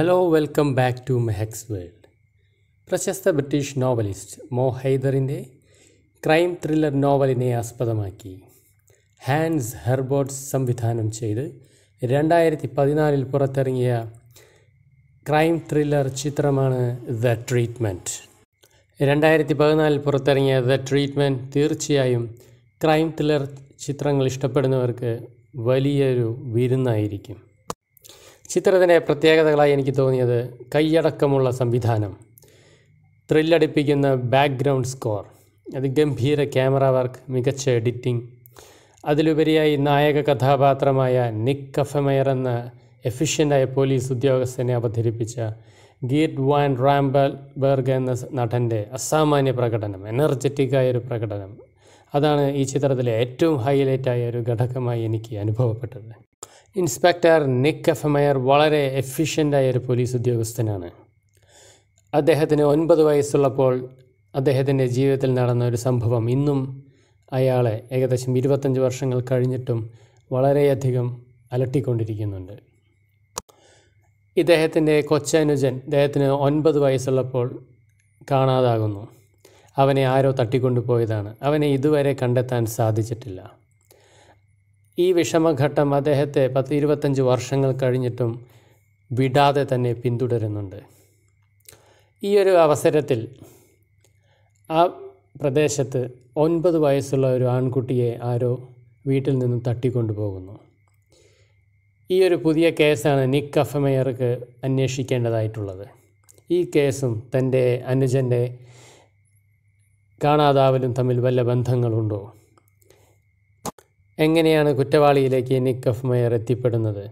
hello welcome back to Mehak's world പ്രശസ്ത British novelist Mo ഹൈദറിൻ്റെ crime thriller നോവലിനെ ആസ്പദമാക്കി ഹാൻസ് ഹെർബോർട്ട് സംവിധാനം ചെയ്ത് രണ്ടായിരത്തി പതിനാലിൽ പുറത്തിറങ്ങിയ ക്രൈം ത്രില്ലർ ചിത്രമാണ് ദ ട്രീറ്റ്മെൻറ്റ് രണ്ടായിരത്തി പതിനാലിൽ പുറത്തിറങ്ങിയ ദ ട്രീറ്റ്മെൻറ്റ് തീർച്ചയായും ക്രൈം ത്രില്ലർ ചിത്രങ്ങൾ ഇഷ്ടപ്പെടുന്നവർക്ക് വലിയൊരു വിരുന്നായിരിക്കും ചിത്രത്തിൻ്റെ പ്രത്യേകതകളായി എനിക്ക് തോന്നിയത് കൈയടക്കമുള്ള സംവിധാനം ത്രില്ലടിപ്പിക്കുന്ന ബാക്ക്ഗ്രൗണ്ട് സ്കോർ അത് ഗംഭീര ക്യാമറ വർക്ക് മികച്ച എഡിറ്റിംഗ് അതിലുപരിയായി നായക കഥാപാത്രമായ നിക് കഫമയർ എന്ന എഫിഷ്യൻ്റായ പോലീസ് ഉദ്യോഗസ്ഥനെ അവതരിപ്പിച്ച ഗീറ്റ് വാൻ ബെർഗ് എന്ന നടൻ്റെ അസാമാന്യ പ്രകടനം എനർജറ്റിക്കായ ഒരു പ്രകടനം അതാണ് ഈ ചിത്രത്തിലെ ഏറ്റവും ഹൈലൈറ്റായ ഒരു ഘടകമായി എനിക്ക് അനുഭവപ്പെട്ടത് ഇൻസ്പെക്ടർ നിക്ക് എഫമയർ വളരെ എഫിഷ്യൻ്റായ ഒരു പോലീസ് ഉദ്യോഗസ്ഥനാണ് അദ്ദേഹത്തിന് ഒൻപത് വയസ്സുള്ളപ്പോൾ അദ്ദേഹത്തിൻ്റെ ജീവിതത്തിൽ നടന്ന ഒരു സംഭവം ഇന്നും അയാളെ ഏകദേശം ഇരുപത്തഞ്ച് വർഷങ്ങൾ കഴിഞ്ഞിട്ടും വളരെയധികം അലട്ടിക്കൊണ്ടിരിക്കുന്നുണ്ട് ഇദ്ദേഹത്തിൻ്റെ കൊച്ചനുജൻ ഇദ്ദേഹത്തിന് ഒൻപത് വയസ്സുള്ളപ്പോൾ കാണാതാകുന്നു അവനെ ആരോ തട്ടിക്കൊണ്ടുപോയതാണ് അവനെ ഇതുവരെ കണ്ടെത്താൻ സാധിച്ചിട്ടില്ല ഈ വിഷമഘട്ടം അദ്ദേഹത്തെ പത്ത് ഇരുപത്തഞ്ച് വർഷങ്ങൾ കഴിഞ്ഞിട്ടും വിടാതെ തന്നെ പിന്തുടരുന്നുണ്ട് ഈ ഒരു അവസരത്തിൽ ആ പ്രദേശത്ത് ഒൻപത് വയസ്സുള്ള ഒരു ആൺകുട്ടിയെ ആരോ വീട്ടിൽ നിന്നും തട്ടിക്കൊണ്ടുപോകുന്നു ഈ ഒരു പുതിയ കേസാണ് നിക്ക് അഫമേയർക്ക് അന്വേഷിക്കേണ്ടതായിട്ടുള്ളത് ഈ കേസും തൻ്റെ അനുജൻ്റെ കാണാതാവലും തമ്മിൽ വല്ല ബന്ധങ്ങളുണ്ടോ എങ്ങനെയാണ് കുറ്റവാളിയിലേക്ക് നിക്ക് ഓഫ് മേയർ എത്തിപ്പെടുന്നത്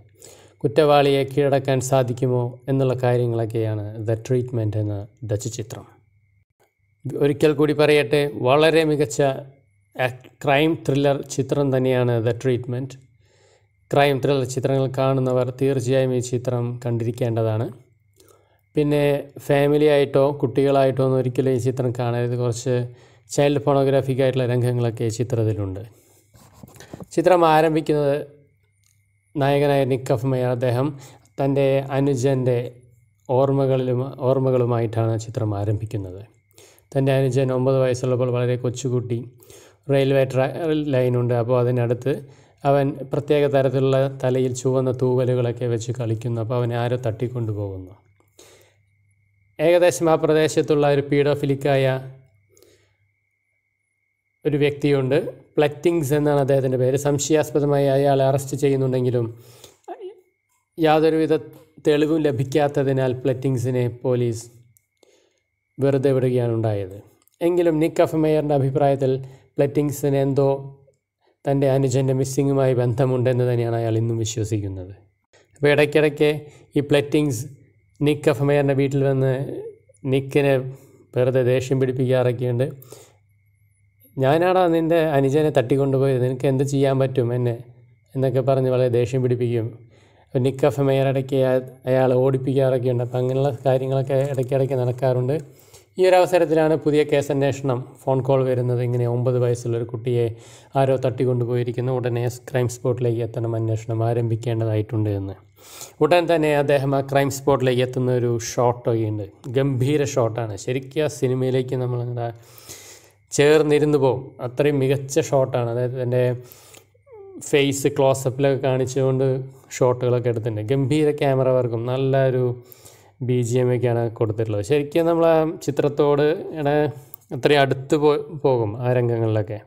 കുറ്റവാളിയെ കീഴടക്കാൻ സാധിക്കുമോ എന്നുള്ള കാര്യങ്ങളൊക്കെയാണ് ദ ട്രീറ്റ്മെൻറ്റ് എന്ന ഡച്ച് ചിത്രം ഒരിക്കൽ കൂടി പറയട്ടെ വളരെ മികച്ച ക്രൈം ത്രില്ലർ ചിത്രം തന്നെയാണ് ദ ട്രീറ്റ്മെൻറ്റ് ക്രൈം ത്രില്ലർ ചിത്രങ്ങൾ കാണുന്നവർ തീർച്ചയായും ഈ ചിത്രം കണ്ടിരിക്കേണ്ടതാണ് പിന്നെ ഫാമിലി ആയിട്ടോ കുട്ടികളായിട്ടോ ഒന്നും ഒരിക്കലും ഈ ചിത്രം കാണരുത് കുറച്ച് ചൈൽഡ് ഫോണോഗ്രാഫിക്കായിട്ടുള്ള ആയിട്ടുള്ള രംഗങ്ങളൊക്കെ ഈ ചിത്രത്തിലുണ്ട് ചിത്രം ആരംഭിക്കുന്നത് നായകനായ നിക്ക് അഫ്മയർ അദ്ദേഹം തൻ്റെ അനുജൻ്റെ ഓർമ്മകളിലും ഓർമ്മകളുമായിട്ടാണ് ചിത്രം ആരംഭിക്കുന്നത് തൻ്റെ അനുജൻ ഒമ്പത് വയസ്സുള്ളപ്പോൾ വളരെ കൊച്ചുകുട്ടി റെയിൽവേ ട്രാ ലൈനുണ്ട് അപ്പോൾ അതിനടുത്ത് അവൻ പ്രത്യേക തരത്തിലുള്ള തലയിൽ ചുവന്ന തൂവലുകളൊക്കെ വെച്ച് കളിക്കുന്നു അപ്പോൾ അവനെ ആരോ തട്ടിക്കൊണ്ടു പോകുന്നു ഏകദേശം ആ പ്രദേശത്തുള്ള ഒരു പീഡോഫിലിക്കായ ഒരു വ്യക്തിയുണ്ട് പ്ലറ്റിങ്സ് എന്നാണ് അദ്ദേഹത്തിൻ്റെ പേര് സംശയാസ്പദമായി അയാളെ അറസ്റ്റ് ചെയ്യുന്നുണ്ടെങ്കിലും യാതൊരുവിധ തെളിവും ലഭിക്കാത്തതിനാൽ പ്ലറ്റിങ്സിനെ പോലീസ് വെറുതെ വിടുകയാണ് ഉണ്ടായത് എങ്കിലും നിക്ക് അഫ് മേയറിൻ്റെ അഭിപ്രായത്തിൽ പ്ലറ്റിങ്സിന് എന്തോ തൻ്റെ അനുജൻ്റെ മിസ്സിങ്ങുമായി ബന്ധമുണ്ടെന്ന് തന്നെയാണ് അയാൾ ഇന്നും വിശ്വസിക്കുന്നത് അപ്പോൾ ഇടയ്ക്കിടയ്ക്ക് ഈ പ്ലറ്റിങ്സ് നിക്ക് അഫ് മേയറിൻ്റെ വീട്ടിൽ വന്ന് നിക്കിനെ വെറുതെ ദേഷ്യം പിടിപ്പിക്കാറൊക്കെയുണ്ട് ഞാനാടാ നിൻ്റെ അനുജനെ തട്ടിക്കൊണ്ടുപോയത് നിനക്ക് എന്ത് ചെയ്യാൻ പറ്റും എന്നെ എന്നൊക്കെ പറഞ്ഞ് വളരെ ദേഷ്യം പിടിപ്പിക്കും നിക്ക് എഫ് എം ഇടയ്ക്ക് അയാൾ ഓടിപ്പിക്കാറൊക്കെ ഉണ്ട് അപ്പം അങ്ങനെയുള്ള കാര്യങ്ങളൊക്കെ ഇടയ്ക്കിടയ്ക്ക് നടക്കാറുണ്ട് ഈ ഒരു അവസരത്തിലാണ് പുതിയ കേസ് അന്വേഷണം ഫോൺ കോൾ വരുന്നത് ഇങ്ങനെ ഒമ്പത് വയസ്സുള്ളൊരു കുട്ടിയെ ആരോ തട്ടിക്കൊണ്ടുപോയിരിക്കുന്നു ഉടനെ ക്രൈം സ്പോട്ടിലേക്ക് എത്തണം അന്വേഷണം ആരംഭിക്കേണ്ടതായിട്ടുണ്ട് എന്ന് ഉടൻ തന്നെ അദ്ദേഹം ആ ക്രൈം സ്പോട്ടിലേക്ക് എത്തുന്ന ഒരു ഉണ്ട് ഗംഭീര ഷോട്ടാണ് ശരിക്കും ആ സിനിമയിലേക്ക് നമ്മൾ ചേർന്നിരുന്നു പോവും അത്രയും മികച്ച ഷോട്ടാണ് അതായത് എൻ്റെ ഫേസ് ക്ലോസപ്പിലൊക്കെ കാണിച്ചുകൊണ്ട് ഷോട്ടുകളൊക്കെ എടുത്തിട്ടുണ്ട് ഗംഭീര ക്യാമറ വർക്കും നല്ലൊരു ബി ജി എം ഒക്കെയാണ് കൊടുത്തിട്ടുള്ളത് ശരിക്കും നമ്മൾ ആ ചിത്രത്തോട് അത്രയും അടുത്ത് പോകും ആ രംഗങ്ങളിലൊക്കെ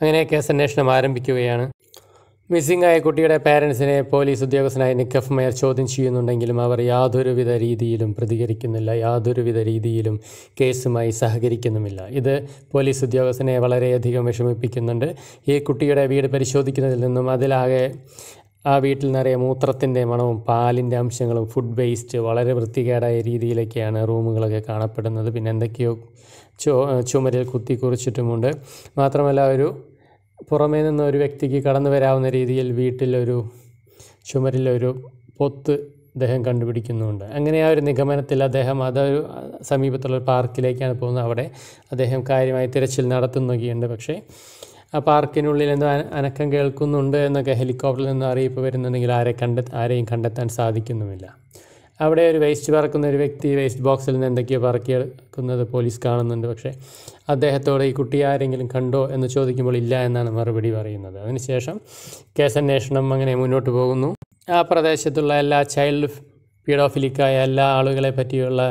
അങ്ങനെ കേസ് ആരംഭിക്കുകയാണ് മിസ്സിംഗ് ആയ കുട്ടിയുടെ പാരൻസിനെ പോലീസ് ഉദ്യോഗസ്ഥനായ നിക്കഫ് മേയർ ചോദ്യം ചെയ്യുന്നുണ്ടെങ്കിലും അവർ യാതൊരുവിധ രീതിയിലും പ്രതികരിക്കുന്നില്ല യാതൊരുവിധ രീതിയിലും കേസുമായി സഹകരിക്കുന്നുമില്ല ഇത് പോലീസ് ഉദ്യോഗസ്ഥനെ വളരെയധികം വിഷമിപ്പിക്കുന്നുണ്ട് ഈ കുട്ടിയുടെ വീട് പരിശോധിക്കുന്നതിൽ നിന്നും അതിലാകെ ആ വീട്ടിൽ നിറയ മൂത്രത്തിൻ്റെ മണവും പാലിൻ്റെ അംശങ്ങളും ഫുഡ് വേസ്റ്റ് വളരെ വൃത്തികേടായ രീതിയിലൊക്കെയാണ് റൂമുകളൊക്കെ കാണപ്പെടുന്നത് പിന്നെ എന്തൊക്കെയോ ചോ ചുമരിൽ കുത്തി കുറിച്ചിട്ടുമുണ്ട് മാത്രമല്ല ഒരു പുറമേ നിന്ന് ഒരു വ്യക്തിക്ക് കടന്നു വരാവുന്ന രീതിയിൽ വീട്ടിലൊരു ചുമരിലൊരു പൊത്ത് അദ്ദേഹം കണ്ടുപിടിക്കുന്നുണ്ട് അങ്ങനെ ആ ഒരു നിഗമനത്തിൽ അദ്ദേഹം അതൊരു സമീപത്തുള്ള പാർക്കിലേക്കാണ് പോകുന്നത് അവിടെ അദ്ദേഹം കാര്യമായി തിരച്ചിൽ നടത്തുന്നൊക്കെയുണ്ട് പക്ഷേ ആ പാർക്കിനുള്ളിൽ എന്തോ അനക്കം കേൾക്കുന്നുണ്ട് എന്നൊക്കെ ഹെലികോപ്റ്ററിൽ നിന്ന് അറിയിപ്പ് വരുന്നുണ്ടെങ്കിൽ ആരെ കണ്ടെ ആരെയും കണ്ടെത്താൻ സാധിക്കുന്നുമില്ല അവിടെ ഒരു വേസ്റ്റ് പറക്കുന്ന ഒരു വ്യക്തി വേസ്റ്റ് ബോക്സിൽ നിന്ന് എന്തൊക്കെയോ പറക്കിയെടുക്കുന്നത് പോലീസ് കാണുന്നുണ്ട് പക്ഷേ അദ്ദേഹത്തോട് ഈ കുട്ടി ആരെങ്കിലും കണ്ടോ എന്ന് ചോദിക്കുമ്പോൾ ഇല്ല എന്നാണ് മറുപടി പറയുന്നത് അതിനുശേഷം കേസ് അന്വേഷണം അങ്ങനെ മുന്നോട്ട് പോകുന്നു ആ പ്രദേശത്തുള്ള എല്ലാ ചൈൽഡ് പീഡോഫിലിക്കായ എല്ലാ ആളുകളെ പറ്റിയുള്ള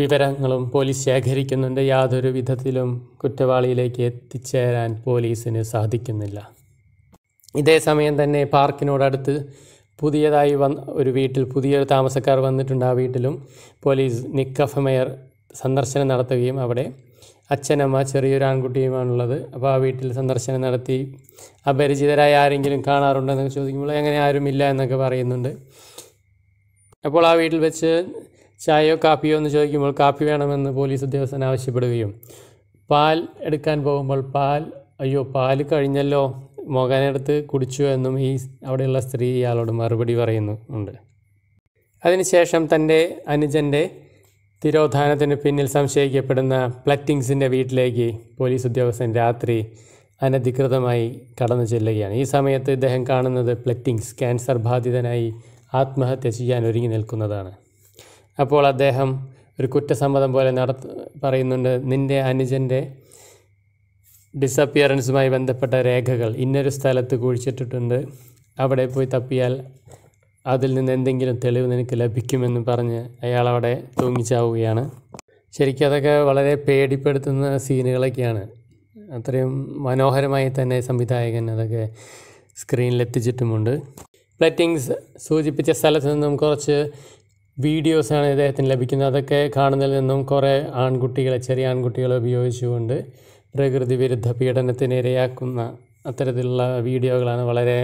വിവരങ്ങളും പോലീസ് ശേഖരിക്കുന്നുണ്ട് യാതൊരു വിധത്തിലും കുറ്റവാളിയിലേക്ക് എത്തിച്ചേരാൻ പോലീസിന് സാധിക്കുന്നില്ല ഇതേ സമയം തന്നെ പാർക്കിനോടടുത്ത് പുതിയതായി വന്ന ഒരു വീട്ടിൽ പുതിയൊരു താമസക്കാർ വന്നിട്ടുണ്ട് ആ വീട്ടിലും പോലീസ് നിക്കഫ് മേയർ സന്ദർശനം നടത്തുകയും അവിടെ അച്ഛനമ്മ ചെറിയൊരു ആൺകുട്ടിയുമാണുള്ളത് അപ്പോൾ ആ വീട്ടിൽ സന്ദർശനം നടത്തി അപരിചിതരായ ആരെങ്കിലും കാണാറുണ്ടോ എന്നൊക്കെ ചോദിക്കുമ്പോൾ അങ്ങനെ ആരുമില്ല എന്നൊക്കെ പറയുന്നുണ്ട് അപ്പോൾ ആ വീട്ടിൽ വെച്ച് ചായയോ കാപ്പിയോ എന്ന് ചോദിക്കുമ്പോൾ കാപ്പി വേണമെന്ന് പോലീസ് ഉദ്യോഗസ്ഥൻ ആവശ്യപ്പെടുകയും പാൽ എടുക്കാൻ പോകുമ്പോൾ പാൽ അയ്യോ പാൽ കഴിഞ്ഞല്ലോ മോകാനടുത്ത് കുടിച്ചു എന്നും ഈ അവിടെയുള്ള സ്ത്രീ ഇയാളോട് മറുപടി പറയുന്നുണ്ട് അതിനുശേഷം തൻ്റെ അനുജൻ്റെ തിരോധാനത്തിന് പിന്നിൽ സംശയിക്കപ്പെടുന്ന പ്ലറ്റിങ്സിൻ്റെ വീട്ടിലേക്ക് പോലീസ് ഉദ്യോഗസ്ഥൻ രാത്രി അനധികൃതമായി കടന്നു ചെല്ലുകയാണ് ഈ സമയത്ത് ഇദ്ദേഹം കാണുന്നത് പ്ലറ്റിങ്സ് ക്യാൻസർ ബാധിതനായി ആത്മഹത്യ ചെയ്യാൻ ഒരുങ്ങി നിൽക്കുന്നതാണ് അപ്പോൾ അദ്ദേഹം ഒരു കുറ്റസമ്മതം പോലെ നട പറയുന്നുണ്ട് നിൻ്റെ അനുജൻ്റെ ഡിസപ്പിയറൻസുമായി ബന്ധപ്പെട്ട രേഖകൾ ഇന്നൊരു സ്ഥലത്ത് കുഴിച്ചിട്ടിട്ടുണ്ട് അവിടെ പോയി തപ്പിയാൽ അതിൽ നിന്ന് എന്തെങ്കിലും തെളിവ് നിനക്ക് ലഭിക്കുമെന്ന് പറഞ്ഞ് അയാൾ അവിടെ തൂങ്ങിച്ചാവുകയാണ് ശരിക്കും അതൊക്കെ വളരെ പേടിപ്പെടുത്തുന്ന സീനുകളൊക്കെയാണ് അത്രയും മനോഹരമായി തന്നെ സംവിധായകൻ അതൊക്കെ സ്ക്രീനിലെത്തിച്ചിട്ടുമുണ്ട് പ്ലറ്റിങ്സ് സൂചിപ്പിച്ച സ്ഥലത്ത് നിന്നും കുറച്ച് വീഡിയോസാണ് ഇദ്ദേഹത്തിന് ലഭിക്കുന്നത് അതൊക്കെ കാണുന്നതിൽ നിന്നും കുറേ ആൺകുട്ടികളെ ചെറിയ ആൺകുട്ടികളെ ഉപയോഗിച്ചുകൊണ്ട് പ്രകൃതി വിരുദ്ധ പീഡനത്തിന് ഇരയാക്കുന്ന അത്തരത്തിലുള്ള വീഡിയോകളാണ് വളരെ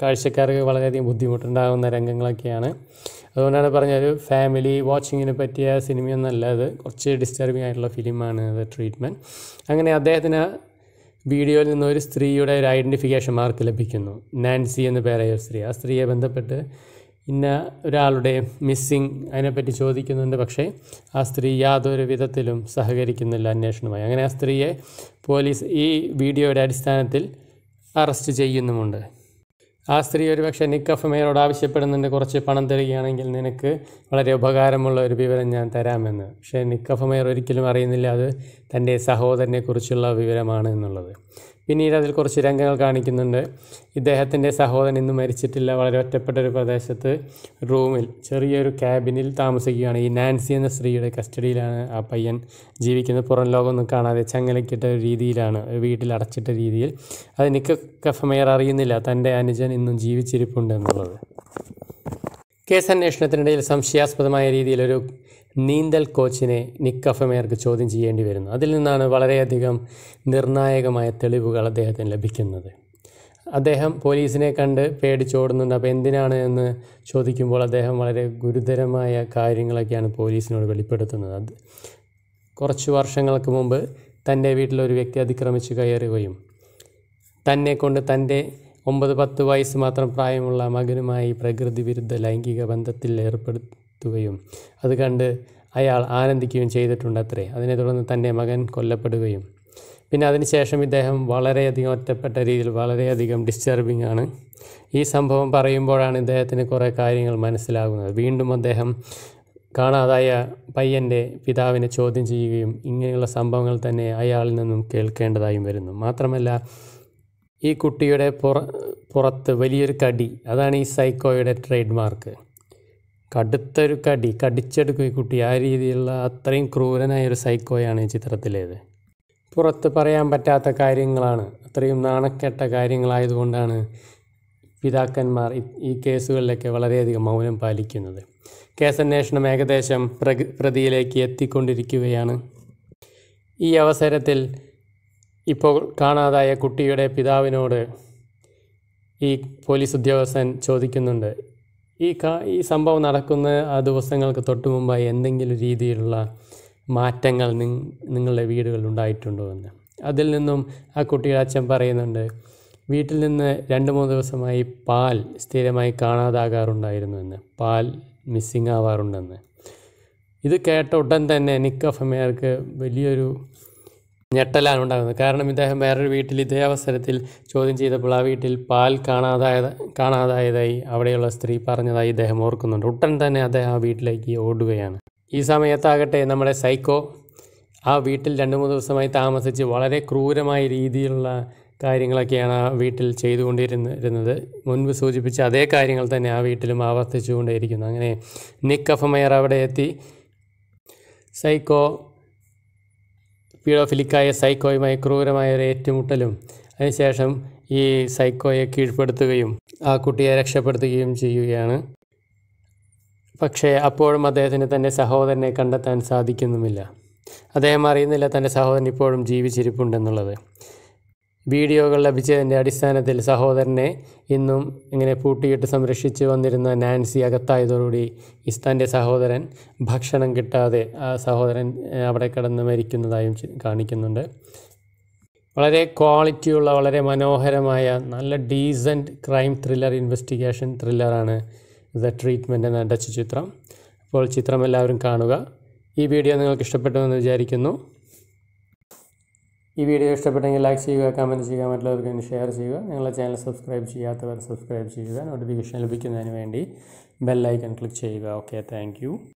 കാഴ്ചക്കാർക്ക് വളരെയധികം ബുദ്ധിമുട്ടുണ്ടാകുന്ന രംഗങ്ങളൊക്കെയാണ് അതുകൊണ്ടാണ് പറഞ്ഞത് ഫാമിലി വാച്ചിങ്ങിന് പറ്റിയ സിനിമയൊന്നല്ല അത് കുറച്ച് ഡിസ്റ്റർബിംഗ് ആയിട്ടുള്ള ഫിലിമാണ് അത് ട്രീറ്റ്മെൻറ്റ് അങ്ങനെ അദ്ദേഹത്തിന് വീഡിയോയിൽ നിന്ന് ഒരു സ്ത്രീയുടെ ഒരു ഐഡൻറ്റിഫിക്കേഷൻ മാർക്ക് ലഭിക്കുന്നു നാൻസി എന്ന് പേരായ ഒരു സ്ത്രീ ആ സ്ത്രീയെ ബന്ധപ്പെട്ട് ഇന്ന ഒരാളുടെ മിസ്സിങ് അതിനെപ്പറ്റി ചോദിക്കുന്നുണ്ട് പക്ഷേ ആ സ്ത്രീ യാതൊരു വിധത്തിലും സഹകരിക്കുന്നില്ല അന്വേഷണമായി അങ്ങനെ ആ സ്ത്രീയെ പോലീസ് ഈ വീഡിയോയുടെ അടിസ്ഥാനത്തിൽ അറസ്റ്റ് ചെയ്യുന്നുമുണ്ട് ആ സ്ത്രീ ഒരുപക്ഷെ നിക്കഫ് മേയറോട് ആവശ്യപ്പെടുന്നുണ്ട് കുറച്ച് പണം തരികയാണെങ്കിൽ നിനക്ക് വളരെ ഉപകാരമുള്ള ഒരു വിവരം ഞാൻ തരാമെന്ന് പക്ഷേ നിക്കഫ് മേയർ ഒരിക്കലും അറിയുന്നില്ല അത് തൻ്റെ സഹോദരനെക്കുറിച്ചുള്ള വിവരമാണ് എന്നുള്ളത് പിന്നീട് അതിൽ കുറച്ച് രംഗങ്ങൾ കാണിക്കുന്നുണ്ട് ഇദ്ദേഹത്തിൻ്റെ സഹോദരൻ ഇന്ന് മരിച്ചിട്ടില്ല വളരെ ഒറ്റപ്പെട്ട ഒരു പ്രദേശത്ത് റൂമിൽ ചെറിയൊരു ക്യാബിനിൽ താമസിക്കുകയാണ് ഈ നാൻസി എന്ന സ്ത്രീയുടെ കസ്റ്റഡിയിലാണ് ആ പയ്യൻ ജീവിക്കുന്നത് പുറം ലോകമൊന്നും കാണാതെ ചങ്ങലക്കിട്ട രീതിയിലാണ് വീട്ടിൽ അടച്ചിട്ട രീതിയിൽ അത് നിക്ക കഫമേർ അറിയുന്നില്ല തൻ്റെ അനുജൻ ഇന്നും ജീവിച്ചിരിപ്പുണ്ട് എന്നുള്ളത് കേസ് അന്വേഷണത്തിനിടയിൽ സംശയാസ്പദമായ രീതിയിൽ ഒരു നീന്തൽ കോച്ചിനെ നിക്കഫമേർക്ക് ചോദ്യം ചെയ്യേണ്ടി വരുന്നു അതിൽ നിന്നാണ് വളരെയധികം നിർണായകമായ തെളിവുകൾ അദ്ദേഹത്തിന് ലഭിക്കുന്നത് അദ്ദേഹം പോലീസിനെ കണ്ട് പേടിച്ചോടുന്നുണ്ട് അപ്പോൾ എന്തിനാണ് എന്ന് ചോദിക്കുമ്പോൾ അദ്ദേഹം വളരെ ഗുരുതരമായ കാര്യങ്ങളൊക്കെയാണ് പോലീസിനോട് വെളിപ്പെടുത്തുന്നത് അത് കുറച്ച് വർഷങ്ങൾക്ക് മുമ്പ് തൻ്റെ വീട്ടിലൊരു വ്യക്തി അതിക്രമിച്ച് കയറുകയും തന്നെ കൊണ്ട് തൻ്റെ ഒമ്പത് പത്ത് വയസ്സ് മാത്രം പ്രായമുള്ള മകനുമായി പ്രകൃതി വിരുദ്ധ ലൈംഗിക ബന്ധത്തിൽ ഏർപ്പെടുത്തുകയും അത് കണ്ട് അയാൾ ആനന്ദിക്കുകയും ചെയ്തിട്ടുണ്ട് അത്രേ അതിനെ തുടർന്ന് തൻ്റെ മകൻ കൊല്ലപ്പെടുകയും പിന്നെ അതിനുശേഷം ഇദ്ദേഹം വളരെയധികം ഒറ്റപ്പെട്ട രീതിയിൽ വളരെയധികം ഡിസ്റ്റർബിംഗ് ആണ് ഈ സംഭവം പറയുമ്പോഴാണ് ഇദ്ദേഹത്തിന് കുറേ കാര്യങ്ങൾ മനസ്സിലാകുന്നത് വീണ്ടും അദ്ദേഹം കാണാതായ പയ്യൻ്റെ പിതാവിനെ ചോദ്യം ചെയ്യുകയും ഇങ്ങനെയുള്ള സംഭവങ്ങൾ തന്നെ അയാളിൽ നിന്നും കേൾക്കേണ്ടതായും വരുന്നു മാത്രമല്ല ഈ കുട്ടിയുടെ പുറ പുറത്ത് വലിയൊരു കടി അതാണ് ഈ സൈക്കോയുടെ ട്രേഡ് മാർക്ക് കടുത്തൊരു കടി കടിച്ചെടുക്കും ഈ കുട്ടി ആ രീതിയിലുള്ള അത്രയും ക്രൂരനായ ഒരു സൈക്കോയാണ് ഈ ചിത്രത്തിലേത് പുറത്ത് പറയാൻ പറ്റാത്ത കാര്യങ്ങളാണ് അത്രയും നാണക്കെട്ട കാര്യങ്ങളായതുകൊണ്ടാണ് പിതാക്കന്മാർ ഈ കേസുകളിലൊക്കെ വളരെയധികം മൗനം പാലിക്കുന്നത് കേസന്വേഷണം ഏകദേശം പ്രതിയിലേക്ക് എത്തിക്കൊണ്ടിരിക്കുകയാണ് ഈ അവസരത്തിൽ ഇപ്പോൾ കാണാതായ കുട്ടിയുടെ പിതാവിനോട് ഈ പോലീസ് ഉദ്യോഗസ്ഥൻ ചോദിക്കുന്നുണ്ട് ഈ കാ ഈ സംഭവം നടക്കുന്ന ആ ദിവസങ്ങൾക്ക് തൊട്ട് മുമ്പായി എന്തെങ്കിലും രീതിയിലുള്ള മാറ്റങ്ങൾ നിങ്ങളുടെ വീടുകളിൽ ഉണ്ടായിട്ടുണ്ടോ എന്ന് അതിൽ നിന്നും ആ കുട്ടിയുടെ അച്ഛൻ പറയുന്നുണ്ട് വീട്ടിൽ നിന്ന് രണ്ട് മൂന്ന് ദിവസമായി പാൽ സ്ഥിരമായി കാണാതാകാറുണ്ടായിരുന്നു എന്ന് പാൽ മിസ്സിങ് ആവാറുണ്ടെന്ന് ഇത് കേട്ട ഉടൻ തന്നെ നിക്കഫമേർക്ക് വലിയൊരു ഞെട്ടലാണ് ഉണ്ടാകുന്നത് കാരണം ഇദ്ദേഹം വേറൊരു വീട്ടിൽ ഇതേ അവസരത്തിൽ ചോദ്യം ചെയ്തപ്പോൾ ആ വീട്ടിൽ പാൽ കാണാതായ കാണാതായതായി അവിടെയുള്ള സ്ത്രീ പറഞ്ഞതായി ഇദ്ദേഹം ഓർക്കുന്നുണ്ട് ഉടൻ തന്നെ അദ്ദേഹം ആ വീട്ടിലേക്ക് ഓടുകയാണ് ഈ സമയത്താകട്ടെ നമ്മുടെ സൈക്കോ ആ വീട്ടിൽ രണ്ട് മൂന്ന് ദിവസമായി താമസിച്ച് വളരെ ക്രൂരമായ രീതിയിലുള്ള കാര്യങ്ങളൊക്കെയാണ് ആ വീട്ടിൽ ചെയ്തുകൊണ്ടിരുന്നിരുന്നത് മുൻപ് സൂചിപ്പിച്ച അതേ കാര്യങ്ങൾ തന്നെ ആ വീട്ടിലും ആവർത്തിച്ചുകൊണ്ടേയിരിക്കുന്നു അങ്ങനെ നിക്ക് അവിടെ എത്തി സൈക്കോ പീഡോഫിലിക്കായ സൈക്കോയുമായി ക്രൂരമായ ഒരു ഏറ്റുമുട്ടലും അതിനുശേഷം ഈ സൈക്കോയെ കീഴ്പ്പെടുത്തുകയും ആ കുട്ടിയെ രക്ഷപ്പെടുത്തുകയും ചെയ്യുകയാണ് പക്ഷേ അപ്പോഴും അദ്ദേഹത്തിന് തൻ്റെ സഹോദരനെ കണ്ടെത്താൻ സാധിക്കുന്നുമില്ല അദ്ദേഹം അറിയുന്നില്ല തൻ്റെ സഹോദരൻ ഇപ്പോഴും ജീവിച്ചിരിപ്പുണ്ടെന്നുള്ളത് വീഡിയോകൾ ലഭിച്ചതിൻ്റെ അടിസ്ഥാനത്തിൽ സഹോദരനെ ഇന്നും ഇങ്ങനെ പൂട്ടിയിട്ട് സംരക്ഷിച്ച് വന്നിരുന്ന നാൻസി അകത്തായതോടുകൂടി ഇസ്താൻ്റെ സഹോദരൻ ഭക്ഷണം കിട്ടാതെ ആ സഹോദരൻ അവിടെ കിടന്ന് മരിക്കുന്നതായും കാണിക്കുന്നുണ്ട് വളരെ ക്വാളിറ്റിയുള്ള വളരെ മനോഹരമായ നല്ല ഡീസൻറ്റ് ക്രൈം ത്രില്ലർ ഇൻവെസ്റ്റിഗേഷൻ ത്രില്ലറാണ് ദ ട്രീറ്റ്മെൻ്റ് എന്ന ഡച്ച് ചിത്രം അപ്പോൾ ചിത്രം എല്ലാവരും കാണുക ഈ വീഡിയോ നിങ്ങൾക്ക് ഇഷ്ടപ്പെട്ടു എന്ന് വിചാരിക്കുന്നു ഈ വീഡിയോ ഇഷ്ടപ്പെട്ടെങ്കിൽ ലൈക്ക് ചെയ്യുക കമൻറ്റ് ചെയ്യുക മറ്റുള്ളവർക്ക് വേണ്ടി ഷെയർ ചെയ്യുക നിങ്ങളുടെ ചാനൽ സബ്സ്ക്രൈബ് ചെയ്യാത്തവർ സബ്സ്ക്രൈബ് ചെയ്യുക നോട്ടിഫിക്കേഷൻ ലഭിക്കുന്നതിന് വേണ്ടി ബെല്ലൈക്കൺ ക്ലിക്ക് ചെയ്യുക ഓക്കെ താങ്ക്